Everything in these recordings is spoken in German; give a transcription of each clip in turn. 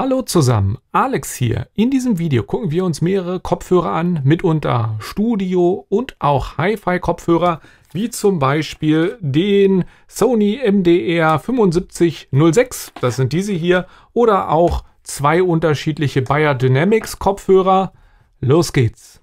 Hallo zusammen, Alex hier. In diesem Video gucken wir uns mehrere Kopfhörer an, mitunter Studio und auch Hi-Fi-Kopfhörer, wie zum Beispiel den Sony MDR 7506, das sind diese hier, oder auch zwei unterschiedliche Bayer Dynamics Kopfhörer. Los geht's!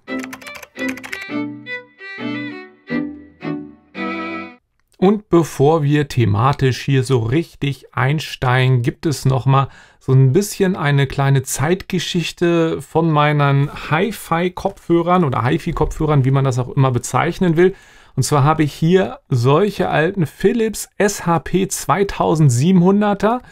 Und bevor wir thematisch hier so richtig einsteigen, gibt es nochmal so ein bisschen eine kleine Zeitgeschichte von meinen Hi-Fi-Kopfhörern oder Hi-Fi-Kopfhörern, wie man das auch immer bezeichnen will. Und zwar habe ich hier solche alten Philips SHP 2700er.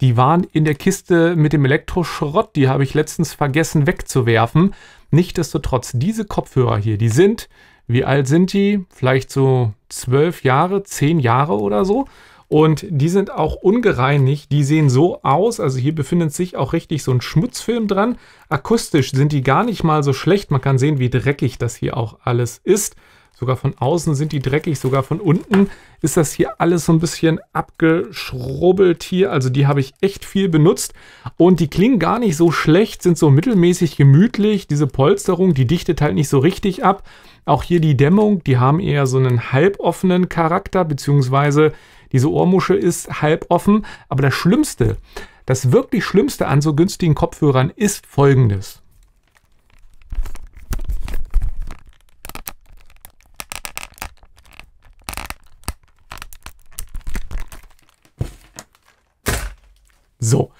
Die waren in der Kiste mit dem Elektroschrott, die habe ich letztens vergessen wegzuwerfen. Nichtsdestotrotz, diese Kopfhörer hier, die sind wie alt sind die? Vielleicht so zwölf Jahre, zehn Jahre oder so. Und die sind auch ungereinigt. Die sehen so aus. Also hier befindet sich auch richtig so ein Schmutzfilm dran. Akustisch sind die gar nicht mal so schlecht. Man kann sehen, wie dreckig das hier auch alles ist. Sogar von außen sind die dreckig, sogar von unten ist das hier alles so ein bisschen abgeschrubbelt hier. Also die habe ich echt viel benutzt und die klingen gar nicht so schlecht, sind so mittelmäßig gemütlich. Diese Polsterung, die dichtet halt nicht so richtig ab. Auch hier die Dämmung, die haben eher so einen halboffenen Charakter, beziehungsweise diese Ohrmuschel ist halboffen. Aber das Schlimmste, das wirklich Schlimmste an so günstigen Kopfhörern ist folgendes. So,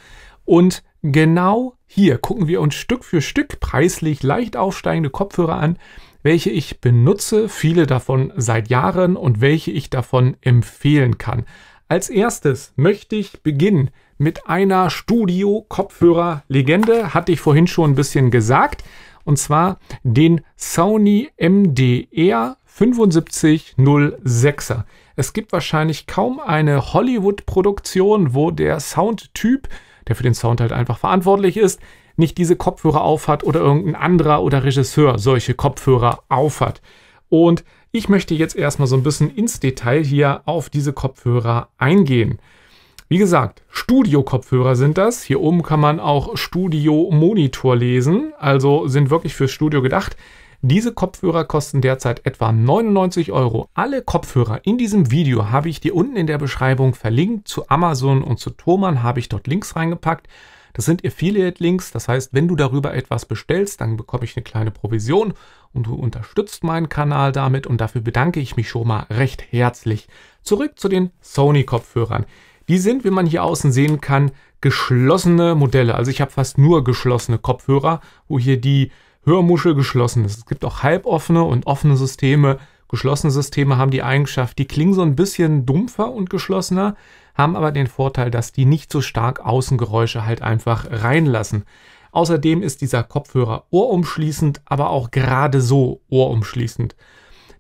und genau hier gucken wir uns Stück für Stück preislich leicht aufsteigende Kopfhörer an, welche ich benutze, viele davon seit Jahren und welche ich davon empfehlen kann. Als erstes möchte ich beginnen mit einer Studio-Kopfhörer-Legende, hatte ich vorhin schon ein bisschen gesagt, und zwar den Sony MDR 7506er. Es gibt wahrscheinlich kaum eine Hollywood-Produktion, wo der Soundtyp, der für den Sound halt einfach verantwortlich ist, nicht diese Kopfhörer aufhat oder irgendein anderer oder Regisseur solche Kopfhörer aufhat. Und ich möchte jetzt erstmal so ein bisschen ins Detail hier auf diese Kopfhörer eingehen. Wie gesagt, Studio-Kopfhörer sind das. Hier oben kann man auch Studio-Monitor lesen, also sind wirklich fürs Studio gedacht. Diese Kopfhörer kosten derzeit etwa 99 Euro. Alle Kopfhörer in diesem Video habe ich dir unten in der Beschreibung verlinkt. Zu Amazon und zu Thomann habe ich dort Links reingepackt. Das sind Affiliate-Links, das heißt, wenn du darüber etwas bestellst, dann bekomme ich eine kleine Provision und du unterstützt meinen Kanal damit und dafür bedanke ich mich schon mal recht herzlich. Zurück zu den Sony-Kopfhörern. Die sind, wie man hier außen sehen kann, geschlossene Modelle. Also ich habe fast nur geschlossene Kopfhörer, wo hier die Hörmuschel geschlossen ist. Es gibt auch halboffene und offene Systeme. Geschlossene Systeme haben die Eigenschaft, die klingen so ein bisschen dumpfer und geschlossener haben aber den Vorteil, dass die nicht so stark Außengeräusche halt einfach reinlassen. Außerdem ist dieser Kopfhörer ohrumschließend, aber auch gerade so ohrumschließend.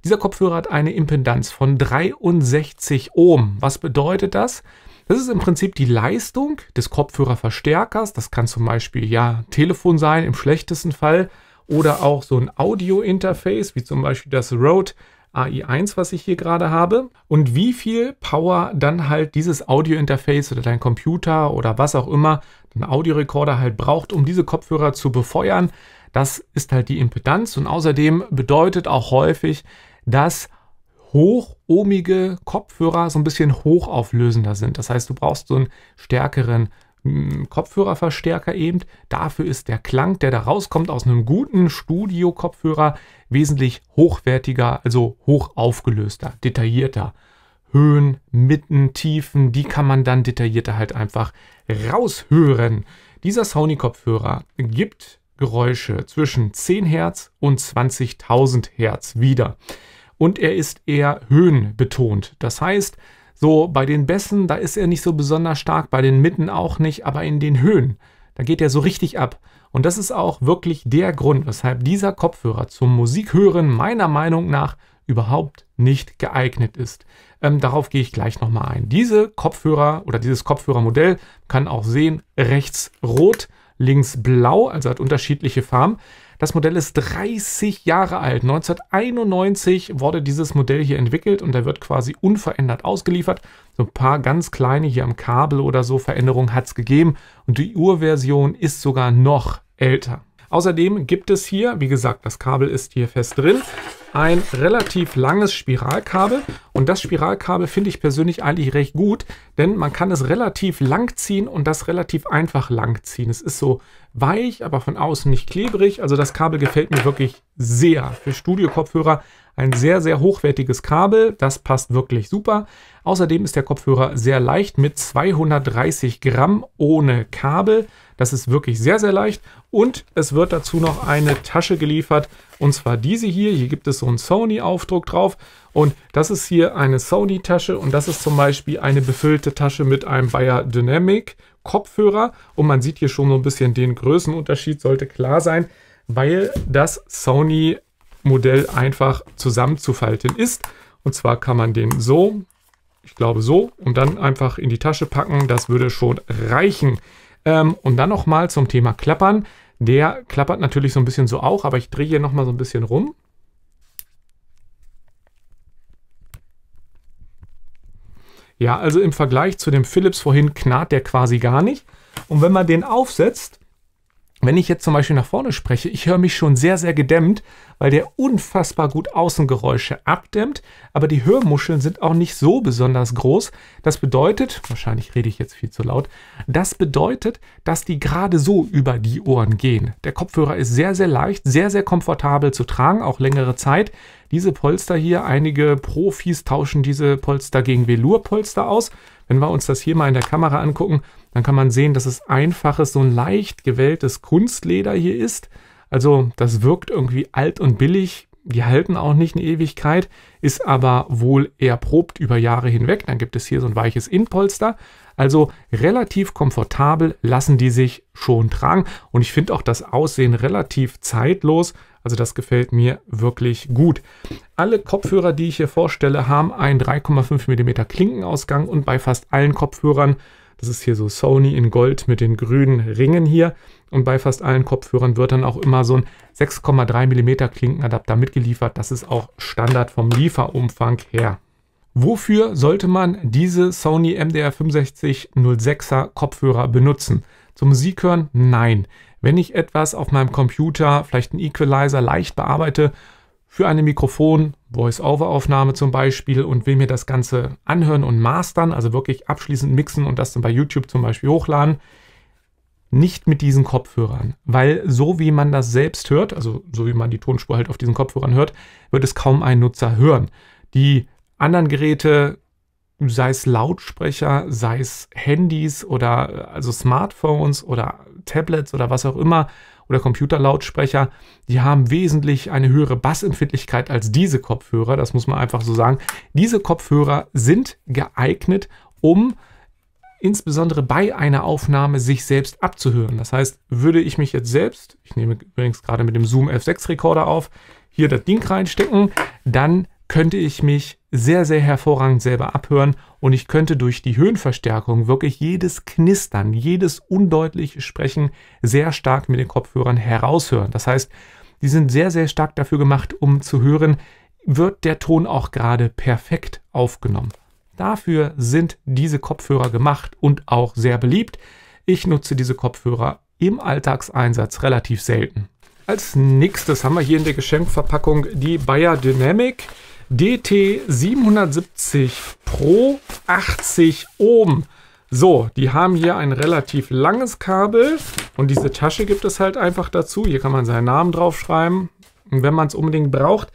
Dieser Kopfhörer hat eine Impedanz von 63 Ohm. Was bedeutet das? Das ist im Prinzip die Leistung des Kopfhörerverstärkers. Das kann zum Beispiel ja Telefon sein im schlechtesten Fall oder auch so ein Audio-Interface wie zum Beispiel das Rode AI1, was ich hier gerade habe, und wie viel Power dann halt dieses Audio-Interface oder dein Computer oder was auch immer, ein Audiorekorder halt braucht, um diese Kopfhörer zu befeuern. Das ist halt die Impedanz und außerdem bedeutet auch häufig, dass hochohmige Kopfhörer so ein bisschen hochauflösender sind. Das heißt, du brauchst so einen stärkeren hm, Kopfhörerverstärker eben. Dafür ist der Klang, der da rauskommt aus einem guten Studio-Kopfhörer, wesentlich hochwertiger, also hoch aufgelöster, detaillierter. Höhen, Mitten, Tiefen, die kann man dann detaillierter halt einfach raushören. Dieser Sony-Kopfhörer gibt Geräusche zwischen 10 Hertz und 20.000 Hertz wieder. Und er ist eher höhenbetont. Das heißt, so, bei den Bässen, da ist er nicht so besonders stark, bei den Mitten auch nicht, aber in den Höhen, da geht er so richtig ab. Und das ist auch wirklich der Grund, weshalb dieser Kopfhörer zum Musikhören meiner Meinung nach überhaupt nicht geeignet ist. Ähm, darauf gehe ich gleich nochmal ein. Diese Kopfhörer oder dieses Kopfhörermodell kann auch sehen, rechts rot, links blau, also hat unterschiedliche Farben. Das Modell ist 30 Jahre alt. 1991 wurde dieses Modell hier entwickelt und er wird quasi unverändert ausgeliefert. So ein paar ganz kleine hier am Kabel oder so Veränderungen hat es gegeben. Und die Urversion ist sogar noch älter. Außerdem gibt es hier, wie gesagt, das Kabel ist hier fest drin, ein relativ langes Spiralkabel. Und das Spiralkabel finde ich persönlich eigentlich recht gut, denn man kann es relativ lang ziehen und das relativ einfach lang ziehen. Es ist so weich, aber von außen nicht klebrig. Also das Kabel gefällt mir wirklich sehr. Für Studio-Kopfhörer ein sehr, sehr hochwertiges Kabel. Das passt wirklich super. Außerdem ist der Kopfhörer sehr leicht mit 230 Gramm ohne Kabel. Das ist wirklich sehr, sehr leicht. Und es wird dazu noch eine Tasche geliefert. Und zwar diese hier. Hier gibt es so einen Sony-Aufdruck drauf. Und das ist hier eine Sony-Tasche. Und das ist zum Beispiel eine befüllte Tasche mit einem Bayer Dynamic Kopfhörer. Und man sieht hier schon so ein bisschen den Größenunterschied. Sollte klar sein, weil das Sony Modell einfach zusammenzufalten ist. Und zwar kann man den so, ich glaube so, und dann einfach in die Tasche packen. Das würde schon reichen. Ähm, und dann nochmal zum Thema Klappern. Der klappert natürlich so ein bisschen so auch, aber ich drehe hier nochmal so ein bisschen rum. Ja, also im Vergleich zu dem Philips vorhin knarrt der quasi gar nicht. Und wenn man den aufsetzt, wenn ich jetzt zum Beispiel nach vorne spreche, ich höre mich schon sehr, sehr gedämmt, weil der unfassbar gut Außengeräusche abdämmt, aber die Hörmuscheln sind auch nicht so besonders groß. Das bedeutet, wahrscheinlich rede ich jetzt viel zu laut, das bedeutet, dass die gerade so über die Ohren gehen. Der Kopfhörer ist sehr, sehr leicht, sehr, sehr komfortabel zu tragen, auch längere Zeit. Diese Polster hier, einige Profis tauschen diese Polster gegen Velour-Polster aus. Wenn wir uns das hier mal in der Kamera angucken, dann kann man sehen, dass es einfaches, so ein leicht gewelltes Kunstleder hier ist. Also das wirkt irgendwie alt und billig. Die halten auch nicht eine Ewigkeit, ist aber wohl erprobt über Jahre hinweg. Dann gibt es hier so ein weiches Innenpolster. Also relativ komfortabel lassen die sich schon tragen. Und ich finde auch das Aussehen relativ zeitlos. Also das gefällt mir wirklich gut. Alle Kopfhörer, die ich hier vorstelle, haben einen 3,5 mm Klinkenausgang und bei fast allen Kopfhörern, das ist hier so Sony in Gold mit den grünen Ringen hier und bei fast allen Kopfhörern wird dann auch immer so ein 6,3 mm Klinkenadapter mitgeliefert. Das ist auch Standard vom Lieferumfang her. Wofür sollte man diese Sony MDR6506er Kopfhörer benutzen? Zum Musik hören? Nein. Wenn ich etwas auf meinem Computer, vielleicht einen Equalizer leicht bearbeite, für eine Mikrofon, Voice-Over-Aufnahme zum Beispiel und will mir das Ganze anhören und mastern, also wirklich abschließend mixen und das dann bei YouTube zum Beispiel hochladen, nicht mit diesen Kopfhörern, weil so wie man das selbst hört, also so wie man die Tonspur halt auf diesen Kopfhörern hört, wird es kaum ein Nutzer hören. Die anderen Geräte sei es Lautsprecher, sei es Handys oder äh, also Smartphones oder Tablets oder was auch immer oder Computerlautsprecher, die haben wesentlich eine höhere Bassempfindlichkeit als diese Kopfhörer, das muss man einfach so sagen. Diese Kopfhörer sind geeignet, um insbesondere bei einer Aufnahme sich selbst abzuhören. Das heißt, würde ich mich jetzt selbst, ich nehme übrigens gerade mit dem Zoom F6 Rekorder auf, hier das Ding reinstecken, dann könnte ich mich sehr, sehr hervorragend selber abhören und ich könnte durch die Höhenverstärkung wirklich jedes Knistern, jedes undeutliche Sprechen sehr stark mit den Kopfhörern heraushören. Das heißt, die sind sehr, sehr stark dafür gemacht, um zu hören, wird der Ton auch gerade perfekt aufgenommen. Dafür sind diese Kopfhörer gemacht und auch sehr beliebt. Ich nutze diese Kopfhörer im Alltagseinsatz relativ selten. Als nächstes haben wir hier in der Geschenkverpackung die Bayer Dynamic. DT 770 Pro 80 Ohm. So, die haben hier ein relativ langes Kabel und diese Tasche gibt es halt einfach dazu. Hier kann man seinen Namen draufschreiben, wenn man es unbedingt braucht.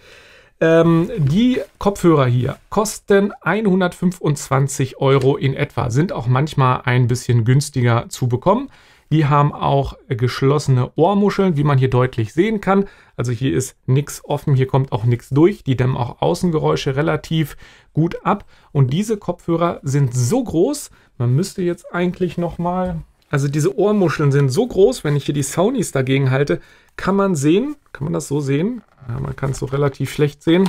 Ähm, die Kopfhörer hier kosten 125 Euro in etwa, sind auch manchmal ein bisschen günstiger zu bekommen. Die haben auch geschlossene Ohrmuscheln, wie man hier deutlich sehen kann. Also hier ist nichts offen, hier kommt auch nichts durch. Die dämmen auch Außengeräusche relativ gut ab. Und diese Kopfhörer sind so groß, man müsste jetzt eigentlich nochmal... Also diese Ohrmuscheln sind so groß, wenn ich hier die Sonys dagegen halte, kann man sehen, kann man das so sehen? Ja, man kann es so relativ schlecht sehen.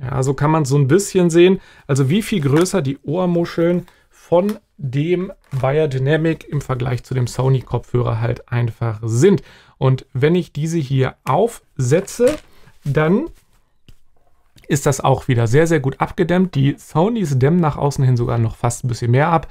Ja, so kann man es so ein bisschen sehen. Also wie viel größer die Ohrmuscheln von dem Bayer Dynamic im Vergleich zu dem Sony-Kopfhörer halt einfach sind. Und wenn ich diese hier aufsetze, dann ist das auch wieder sehr, sehr gut abgedämmt. Die Sonys dämmen nach außen hin sogar noch fast ein bisschen mehr ab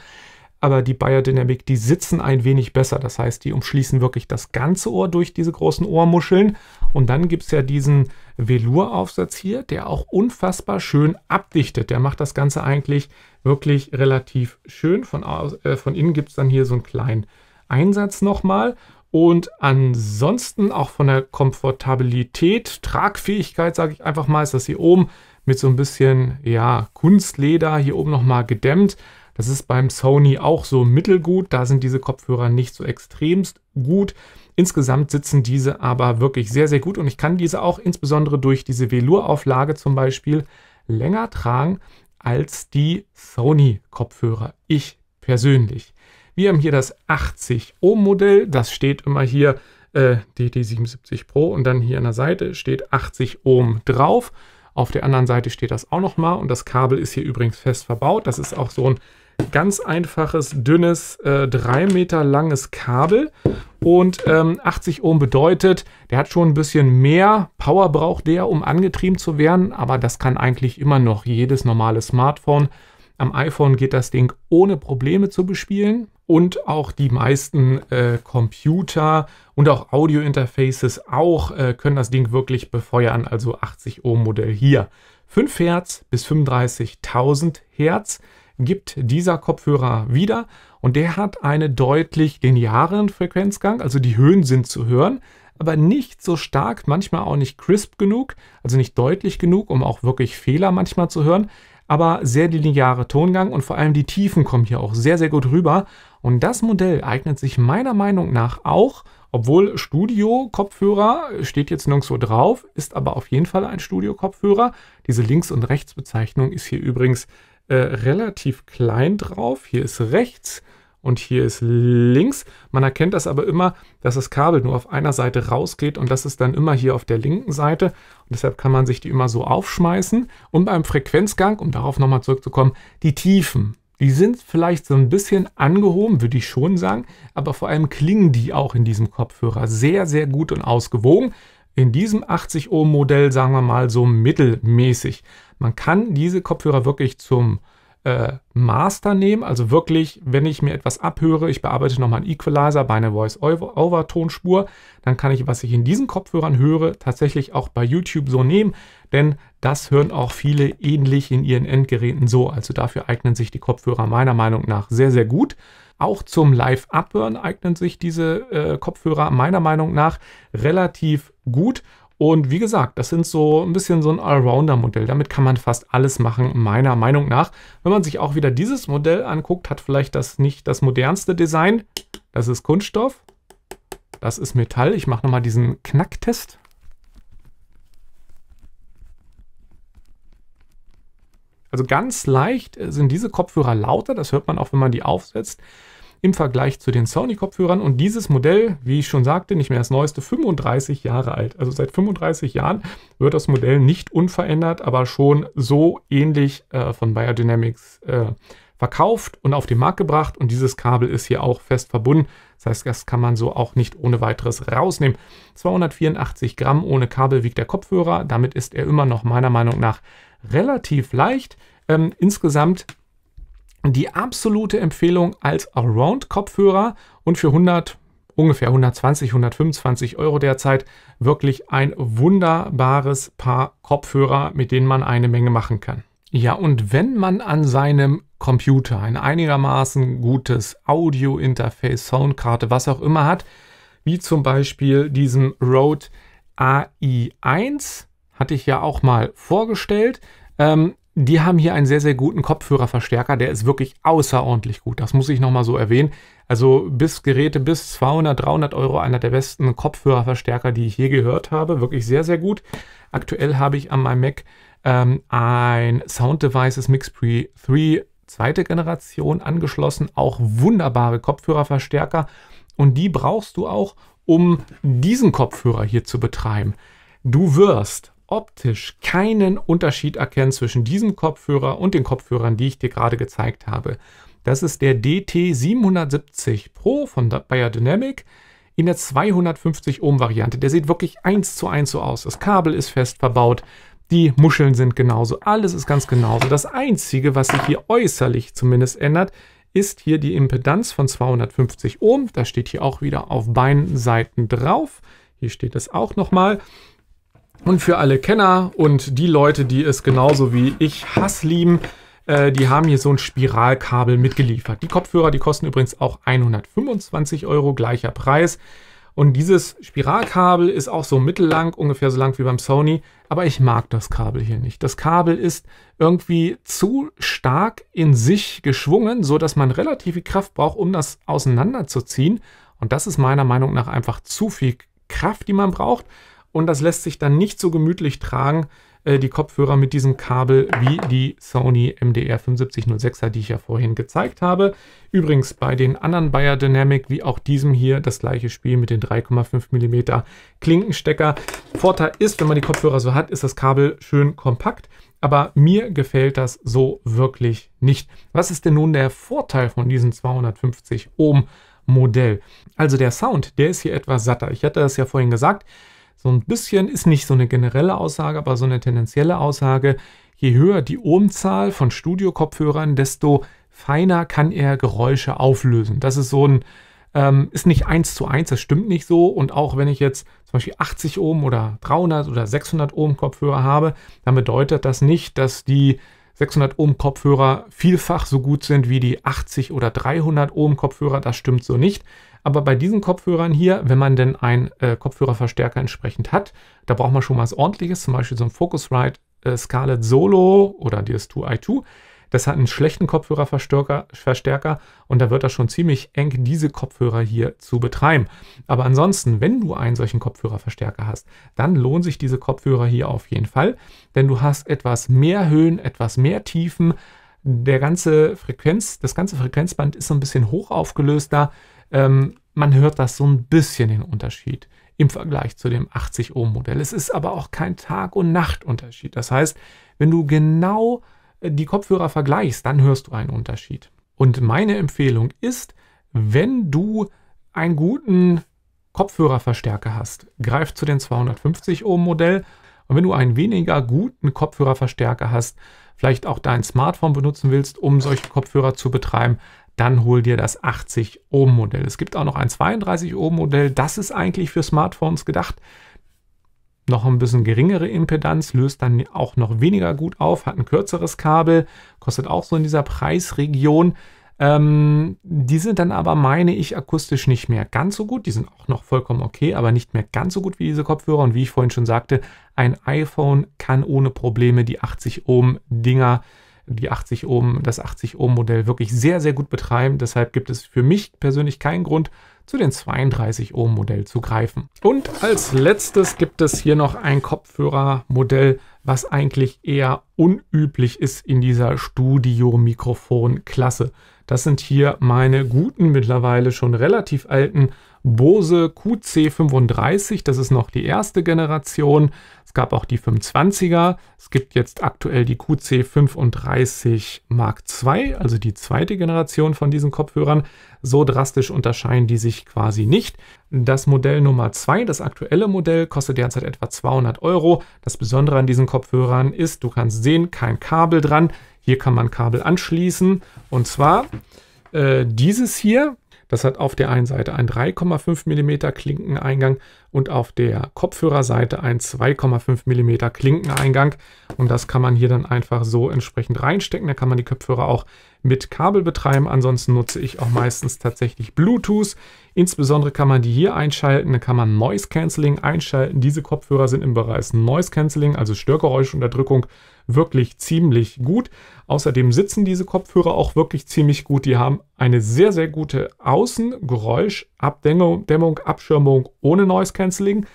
aber die Biodynamic, die sitzen ein wenig besser. Das heißt, die umschließen wirklich das ganze Ohr durch diese großen Ohrmuscheln. Und dann gibt es ja diesen Velour-Aufsatz hier, der auch unfassbar schön abdichtet. Der macht das Ganze eigentlich wirklich relativ schön. Von, aus, äh, von innen gibt es dann hier so einen kleinen Einsatz nochmal. Und ansonsten auch von der Komfortabilität, Tragfähigkeit, sage ich einfach mal, ist das hier oben mit so ein bisschen ja, Kunstleder hier oben nochmal gedämmt. Das ist beim Sony auch so mittelgut. Da sind diese Kopfhörer nicht so extremst gut. Insgesamt sitzen diese aber wirklich sehr, sehr gut und ich kann diese auch insbesondere durch diese Velour-Auflage zum Beispiel länger tragen als die Sony-Kopfhörer. Ich persönlich. Wir haben hier das 80 Ohm Modell, das steht immer hier äh, DT77 Pro und dann hier an der Seite steht 80 Ohm drauf. Auf der anderen Seite steht das auch nochmal und das Kabel ist hier übrigens fest verbaut. Das ist auch so ein ganz einfaches, dünnes, äh, 3 Meter langes Kabel. Und ähm, 80 Ohm bedeutet, der hat schon ein bisschen mehr Power braucht der, um angetrieben zu werden. Aber das kann eigentlich immer noch jedes normale Smartphone. Am iPhone geht das Ding ohne Probleme zu bespielen. Und auch die meisten äh, Computer und auch Audio-Interfaces auch äh, können das Ding wirklich befeuern. Also 80 Ohm Modell hier. 5 Hertz bis 35.000 Hertz gibt dieser Kopfhörer wieder und der hat einen deutlich linearen Frequenzgang, also die Höhen sind zu hören, aber nicht so stark, manchmal auch nicht crisp genug, also nicht deutlich genug, um auch wirklich Fehler manchmal zu hören, aber sehr lineare Tongang und vor allem die Tiefen kommen hier auch sehr, sehr gut rüber und das Modell eignet sich meiner Meinung nach auch, obwohl Studio-Kopfhörer steht jetzt nirgendwo drauf, ist aber auf jeden Fall ein Studio-Kopfhörer. Diese Links- und Rechtsbezeichnung ist hier übrigens äh, relativ klein drauf. Hier ist rechts und hier ist links. Man erkennt das aber immer, dass das Kabel nur auf einer Seite rausgeht und das ist dann immer hier auf der linken Seite. Und deshalb kann man sich die immer so aufschmeißen. Und beim Frequenzgang, um darauf nochmal zurückzukommen, die Tiefen. Die sind vielleicht so ein bisschen angehoben, würde ich schon sagen, aber vor allem klingen die auch in diesem Kopfhörer sehr, sehr gut und ausgewogen in diesem 80 Ohm Modell, sagen wir mal, so mittelmäßig. Man kann diese Kopfhörer wirklich zum äh, Master nehmen, also wirklich, wenn ich mir etwas abhöre, ich bearbeite nochmal einen Equalizer bei einer Voice-Over-Tonspur, dann kann ich, was ich in diesen Kopfhörern höre, tatsächlich auch bei YouTube so nehmen, denn das hören auch viele ähnlich in ihren Endgeräten so. Also dafür eignen sich die Kopfhörer meiner Meinung nach sehr, sehr gut. Auch zum Live-Abhören eignen sich diese äh, Kopfhörer meiner Meinung nach relativ gut. Und wie gesagt, das sind so ein bisschen so ein Allrounder-Modell. Damit kann man fast alles machen, meiner Meinung nach. Wenn man sich auch wieder dieses Modell anguckt, hat vielleicht das nicht das modernste Design. Das ist Kunststoff. Das ist Metall. Ich mache nochmal diesen Knacktest. Also ganz leicht sind diese Kopfhörer lauter, das hört man auch, wenn man die aufsetzt, im Vergleich zu den Sony-Kopfhörern. Und dieses Modell, wie ich schon sagte, nicht mehr das neueste, 35 Jahre alt. Also seit 35 Jahren wird das Modell nicht unverändert, aber schon so ähnlich äh, von Biodynamics äh, verkauft und auf den Markt gebracht. Und dieses Kabel ist hier auch fest verbunden. Das heißt, das kann man so auch nicht ohne weiteres rausnehmen. 284 Gramm ohne Kabel wiegt der Kopfhörer. Damit ist er immer noch meiner Meinung nach relativ leicht. Ähm, insgesamt die absolute Empfehlung als around kopfhörer und für 100, ungefähr 120, 125 Euro derzeit wirklich ein wunderbares Paar Kopfhörer, mit denen man eine Menge machen kann. Ja, und wenn man an seinem Computer ein einigermaßen gutes Audio-Interface, Soundkarte, was auch immer hat, wie zum Beispiel diesem Rode AI1, hatte ich ja auch mal vorgestellt. Ähm, die haben hier einen sehr, sehr guten Kopfhörerverstärker. Der ist wirklich außerordentlich gut. Das muss ich nochmal so erwähnen. Also bis Geräte bis 200, 300 Euro einer der besten Kopfhörerverstärker, die ich je gehört habe. Wirklich sehr, sehr gut. Aktuell habe ich an meinem Mac ähm, ein Sound Devices MixPre 3 zweite Generation angeschlossen. Auch wunderbare Kopfhörerverstärker. Und die brauchst du auch, um diesen Kopfhörer hier zu betreiben. Du wirst optisch keinen Unterschied erkennen zwischen diesem Kopfhörer und den Kopfhörern, die ich dir gerade gezeigt habe. Das ist der DT770 Pro von Bayer Dynamic in der 250 Ohm Variante. Der sieht wirklich eins zu eins so aus. Das Kabel ist fest verbaut. Die Muscheln sind genauso. Alles ist ganz genauso. Das einzige, was sich hier äußerlich zumindest ändert, ist hier die Impedanz von 250 Ohm. Da steht hier auch wieder auf beiden Seiten drauf. Hier steht das auch nochmal. Und für alle Kenner und die Leute, die es genauso wie ich Hass lieben, äh, die haben hier so ein Spiralkabel mitgeliefert. Die Kopfhörer, die kosten übrigens auch 125 Euro, gleicher Preis. Und dieses Spiralkabel ist auch so mittellang, ungefähr so lang wie beim Sony. Aber ich mag das Kabel hier nicht. Das Kabel ist irgendwie zu stark in sich geschwungen, so dass man relativ viel Kraft braucht, um das auseinanderzuziehen. Und das ist meiner Meinung nach einfach zu viel Kraft, die man braucht und das lässt sich dann nicht so gemütlich tragen, äh, die Kopfhörer mit diesem Kabel wie die Sony MDR 7506er, die ich ja vorhin gezeigt habe. Übrigens bei den anderen Bayer Dynamic wie auch diesem hier das gleiche Spiel mit den 3,5 mm Klinkenstecker. Vorteil ist, wenn man die Kopfhörer so hat, ist das Kabel schön kompakt aber mir gefällt das so wirklich nicht. Was ist denn nun der Vorteil von diesem 250 Ohm Modell? Also der Sound, der ist hier etwas satter. Ich hatte das ja vorhin gesagt, so ein bisschen, ist nicht so eine generelle Aussage, aber so eine tendenzielle Aussage, je höher die Ohmzahl von Studio-Kopfhörern, desto feiner kann er Geräusche auflösen. Das ist so ein, ähm, ist nicht eins zu eins, das stimmt nicht so. Und auch wenn ich jetzt zum Beispiel 80 Ohm oder 300 oder 600 Ohm Kopfhörer habe, dann bedeutet das nicht, dass die 600 Ohm Kopfhörer vielfach so gut sind wie die 80 oder 300 Ohm Kopfhörer. Das stimmt so nicht. Aber bei diesen Kopfhörern hier, wenn man denn einen äh, Kopfhörerverstärker entsprechend hat, da braucht man schon was ordentliches, zum Beispiel so ein Focusrite äh, Scarlett Solo oder DS2i2. Das hat einen schlechten Kopfhörerverstärker Verstärker, und da wird das schon ziemlich eng, diese Kopfhörer hier zu betreiben. Aber ansonsten, wenn du einen solchen Kopfhörerverstärker hast, dann lohnen sich diese Kopfhörer hier auf jeden Fall, denn du hast etwas mehr Höhen, etwas mehr Tiefen. Der ganze Frequenz, das ganze Frequenzband ist so ein bisschen hoch aufgelöst da ähm, man hört das so ein bisschen den Unterschied im Vergleich zu dem 80 Ohm Modell. Es ist aber auch kein Tag- und Nachtunterschied. Das heißt, wenn du genau äh, die Kopfhörer vergleichst, dann hörst du einen Unterschied. Und meine Empfehlung ist, wenn du einen guten Kopfhörerverstärker hast, greif zu den 250 Ohm Modell. Und wenn du einen weniger guten Kopfhörerverstärker hast, vielleicht auch dein Smartphone benutzen willst, um solche Kopfhörer zu betreiben, dann hol dir das 80 Ohm Modell. Es gibt auch noch ein 32 Ohm Modell. Das ist eigentlich für Smartphones gedacht. Noch ein bisschen geringere Impedanz, löst dann auch noch weniger gut auf, hat ein kürzeres Kabel, kostet auch so in dieser Preisregion. Ähm, die sind dann aber, meine ich, akustisch nicht mehr ganz so gut. Die sind auch noch vollkommen okay, aber nicht mehr ganz so gut wie diese Kopfhörer. Und wie ich vorhin schon sagte, ein iPhone kann ohne Probleme die 80 Ohm Dinger äh, die 80 Ohm, das 80 Ohm Modell wirklich sehr, sehr gut betreiben. Deshalb gibt es für mich persönlich keinen Grund, zu den 32 Ohm Modell zu greifen. Und als letztes gibt es hier noch ein Kopfhörermodell, was eigentlich eher unüblich ist in dieser Studio-Mikrofon-Klasse. Das sind hier meine guten, mittlerweile schon relativ alten Bose QC35, das ist noch die erste Generation. Es gab auch die 25er. Es gibt jetzt aktuell die QC35 Mark II, also die zweite Generation von diesen Kopfhörern. So drastisch unterscheiden die sich quasi nicht. Das Modell Nummer 2, das aktuelle Modell, kostet derzeit etwa 200 Euro. Das Besondere an diesen Kopfhörern ist, du kannst sehen, kein Kabel dran. Hier kann man Kabel anschließen. Und zwar äh, dieses hier das hat auf der einen Seite einen 3,5 mm Klinkeneingang und auf der Kopfhörerseite einen 2,5 mm Klinkeneingang. Und das kann man hier dann einfach so entsprechend reinstecken. Da kann man die Kopfhörer auch mit Kabel betreiben. Ansonsten nutze ich auch meistens tatsächlich Bluetooth. Insbesondere kann man die hier einschalten. Da kann man Noise Cancelling einschalten. Diese Kopfhörer sind im Bereich Noise Cancelling, also Störgeräuschunterdrückung wirklich ziemlich gut. Außerdem sitzen diese Kopfhörer auch wirklich ziemlich gut. Die haben eine sehr, sehr gute Außengeräusch, Abdämmung, Abschirmung ohne Noise Cancelling. Und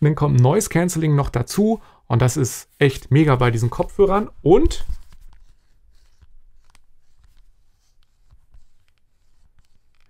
dann kommt Noise Cancelling noch dazu. Und das ist echt mega bei diesen Kopfhörern. Und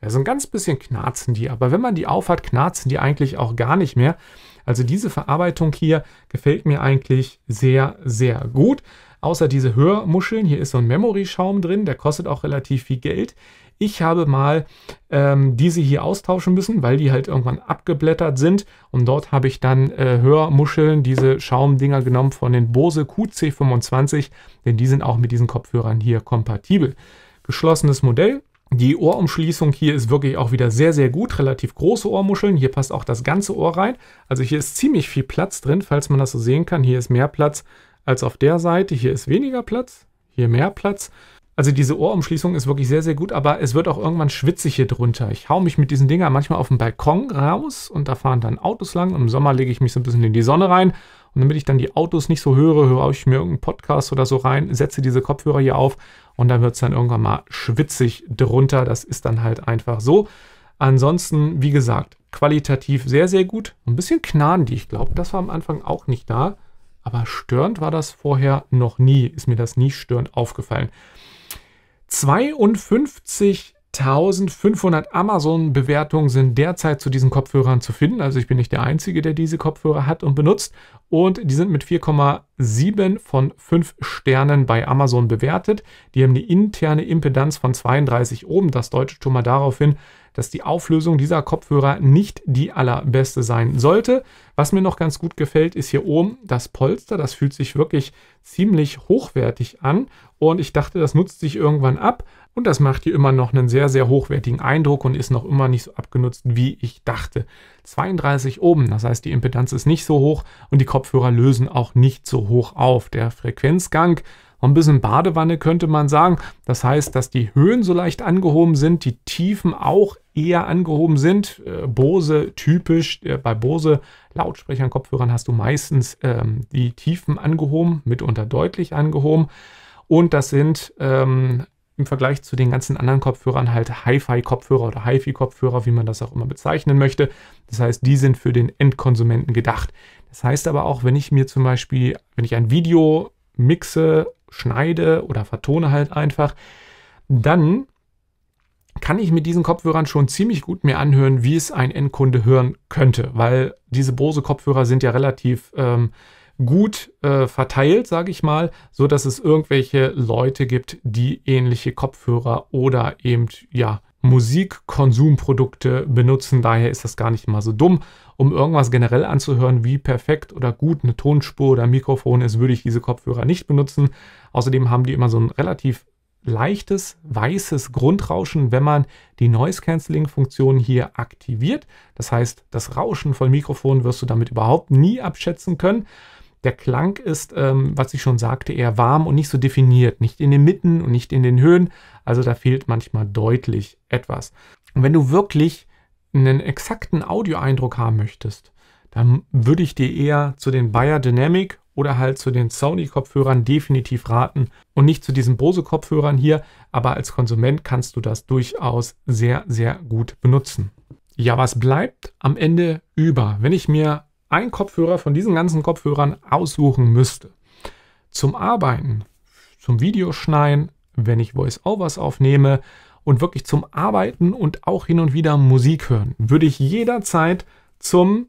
Ja, so ein ganz bisschen knarzen die, aber wenn man die aufhat, knarzen die eigentlich auch gar nicht mehr. Also diese Verarbeitung hier gefällt mir eigentlich sehr, sehr gut. Außer diese Hörmuscheln, hier ist so ein Memory-Schaum drin, der kostet auch relativ viel Geld. Ich habe mal ähm, diese hier austauschen müssen, weil die halt irgendwann abgeblättert sind. Und dort habe ich dann äh, Hörmuscheln, diese Schaumdinger genommen von den Bose QC25, denn die sind auch mit diesen Kopfhörern hier kompatibel. Geschlossenes Modell, die Ohrumschließung hier ist wirklich auch wieder sehr, sehr gut. Relativ große Ohrmuscheln. Hier passt auch das ganze Ohr rein. Also hier ist ziemlich viel Platz drin, falls man das so sehen kann. Hier ist mehr Platz als auf der Seite. Hier ist weniger Platz. Hier mehr Platz. Also diese Ohrumschließung ist wirklich sehr, sehr gut, aber es wird auch irgendwann schwitzig hier drunter. Ich hau mich mit diesen Dingern manchmal auf den Balkon raus und da fahren dann Autos lang. Im Sommer lege ich mich so ein bisschen in die Sonne rein und damit ich dann die Autos nicht so höre, höre ich mir irgendeinen Podcast oder so rein, setze diese Kopfhörer hier auf und dann wird es dann irgendwann mal schwitzig drunter. Das ist dann halt einfach so. Ansonsten, wie gesagt, qualitativ sehr, sehr gut. Ein bisschen knarren die, ich glaube, das war am Anfang auch nicht da. Aber störend war das vorher noch nie, ist mir das nie störend aufgefallen. 52.500 Amazon-Bewertungen sind derzeit zu diesen Kopfhörern zu finden. Also ich bin nicht der Einzige, der diese Kopfhörer hat und benutzt. Und die sind mit 4,7 von 5 Sternen bei Amazon bewertet. Die haben eine interne Impedanz von 32 oben. Das deutet schon mal darauf hin, dass die Auflösung dieser Kopfhörer nicht die allerbeste sein sollte. Was mir noch ganz gut gefällt, ist hier oben das Polster. Das fühlt sich wirklich ziemlich hochwertig an und ich dachte, das nutzt sich irgendwann ab und das macht hier immer noch einen sehr, sehr hochwertigen Eindruck und ist noch immer nicht so abgenutzt, wie ich dachte. 32 oben, das heißt, die Impedanz ist nicht so hoch und die Kopfhörer lösen auch nicht so hoch auf. Der Frequenzgang ein bisschen Badewanne könnte man sagen. Das heißt, dass die Höhen so leicht angehoben sind, die Tiefen auch eher angehoben sind. Äh, Bose typisch, äh, bei Bose Lautsprechern, Kopfhörern hast du meistens ähm, die Tiefen angehoben, mitunter deutlich angehoben. Und das sind ähm, im Vergleich zu den ganzen anderen Kopfhörern halt Hi-Fi-Kopfhörer oder Hi-Fi-Kopfhörer, wie man das auch immer bezeichnen möchte. Das heißt, die sind für den Endkonsumenten gedacht. Das heißt aber auch, wenn ich mir zum Beispiel, wenn ich ein Video mixe schneide oder vertone halt einfach, dann kann ich mit diesen Kopfhörern schon ziemlich gut mir anhören, wie es ein Endkunde hören könnte, weil diese Bose Kopfhörer sind ja relativ ähm, gut äh, verteilt, sage ich mal, so dass es irgendwelche Leute gibt, die ähnliche Kopfhörer oder eben ja Musikkonsumprodukte benutzen. Daher ist das gar nicht mal so dumm um irgendwas generell anzuhören, wie perfekt oder gut eine Tonspur oder ein Mikrofon ist, würde ich diese Kopfhörer nicht benutzen. Außerdem haben die immer so ein relativ leichtes, weißes Grundrauschen, wenn man die Noise-Canceling-Funktion hier aktiviert. Das heißt, das Rauschen von Mikrofonen wirst du damit überhaupt nie abschätzen können. Der Klang ist, ähm, was ich schon sagte, eher warm und nicht so definiert. Nicht in den Mitten und nicht in den Höhen. Also da fehlt manchmal deutlich etwas. Und wenn du wirklich einen exakten Audioeindruck haben möchtest, dann würde ich dir eher zu den Bayer Dynamic oder halt zu den Sony-Kopfhörern definitiv raten und nicht zu diesen Bose-Kopfhörern hier, aber als Konsument kannst du das durchaus sehr, sehr gut benutzen. Ja, was bleibt am Ende über, wenn ich mir einen Kopfhörer von diesen ganzen Kopfhörern aussuchen müsste? Zum Arbeiten, zum Videoschneiden, wenn ich Voice-Overs aufnehme, und wirklich zum Arbeiten und auch hin und wieder Musik hören, würde ich jederzeit zum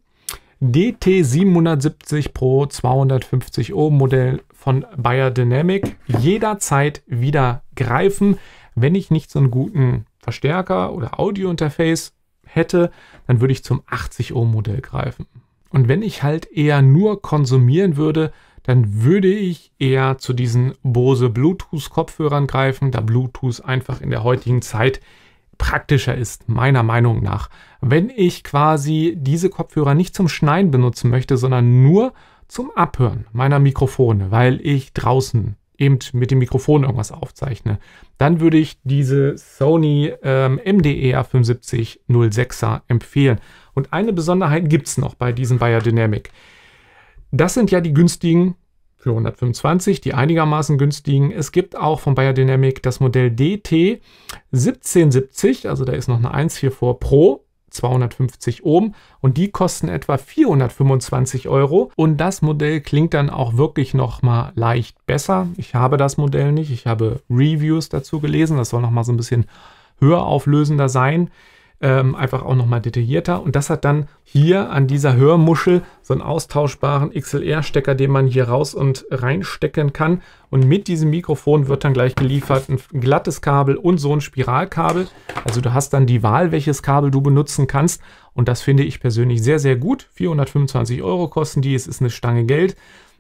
DT 770 Pro 250 Ohm Modell von Bayer Dynamic jederzeit wieder greifen. Wenn ich nicht so einen guten Verstärker oder Audio-Interface hätte, dann würde ich zum 80 Ohm Modell greifen. Und wenn ich halt eher nur konsumieren würde, dann würde ich eher zu diesen Bose Bluetooth-Kopfhörern greifen, da Bluetooth einfach in der heutigen Zeit praktischer ist, meiner Meinung nach. Wenn ich quasi diese Kopfhörer nicht zum Schneiden benutzen möchte, sondern nur zum Abhören meiner Mikrofone, weil ich draußen eben mit dem Mikrofon irgendwas aufzeichne, dann würde ich diese Sony ähm, MDER e 7506er empfehlen. Und eine Besonderheit gibt es noch bei diesem Bayer Dynamic. Das sind ja die günstigen für 125, die einigermaßen günstigen. Es gibt auch von Bayer Dynamic das Modell DT 1770, also da ist noch eine 1 hier vor Pro 250 Ohm und die kosten etwa 425 Euro und das Modell klingt dann auch wirklich noch mal leicht besser. Ich habe das Modell nicht, ich habe Reviews dazu gelesen, das soll noch mal so ein bisschen höher auflösender sein ähm, einfach auch nochmal detaillierter. Und das hat dann hier an dieser Hörmuschel so einen austauschbaren XLR-Stecker, den man hier raus und reinstecken kann. Und mit diesem Mikrofon wird dann gleich geliefert ein glattes Kabel und so ein Spiralkabel. Also du hast dann die Wahl, welches Kabel du benutzen kannst. Und das finde ich persönlich sehr, sehr gut. 425 Euro kosten die. Es ist eine Stange Geld.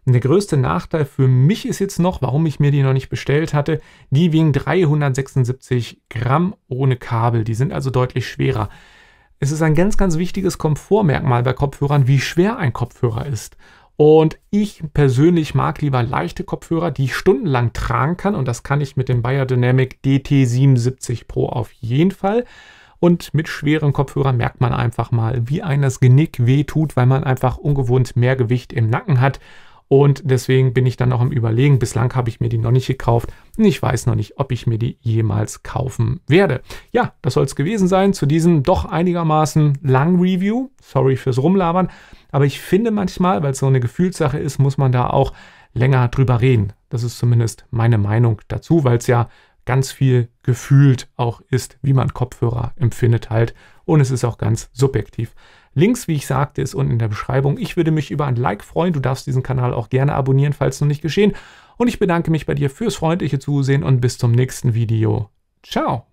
Und der größte Nachteil für mich ist jetzt noch, warum ich mir die noch nicht bestellt hatte, die wiegen 376 Gramm ohne Kabel. Die sind also deutlich schwerer. Es ist ein ganz, ganz wichtiges Komfortmerkmal bei Kopfhörern, wie schwer ein Kopfhörer ist. Und ich persönlich mag lieber leichte Kopfhörer, die ich stundenlang tragen kann. Und das kann ich mit dem Biodynamic DT77 Pro auf jeden Fall. Und mit schweren Kopfhörern merkt man einfach mal, wie einem das Genick weh tut, weil man einfach ungewohnt mehr Gewicht im Nacken hat. Und deswegen bin ich dann noch im Überlegen. Bislang habe ich mir die noch nicht gekauft. Ich weiß noch nicht, ob ich mir die jemals kaufen werde. Ja, das soll es gewesen sein zu diesem doch einigermaßen langen Review. Sorry fürs Rumlabern. Aber ich finde manchmal, weil es so eine Gefühlssache ist, muss man da auch länger drüber reden. Das ist zumindest meine Meinung dazu, weil es ja ganz viel gefühlt auch ist, wie man Kopfhörer empfindet halt. Und es ist auch ganz subjektiv. Links, wie ich sagte, ist unten in der Beschreibung. Ich würde mich über ein Like freuen. Du darfst diesen Kanal auch gerne abonnieren, falls noch nicht geschehen. Und ich bedanke mich bei dir fürs freundliche Zusehen und bis zum nächsten Video. Ciao!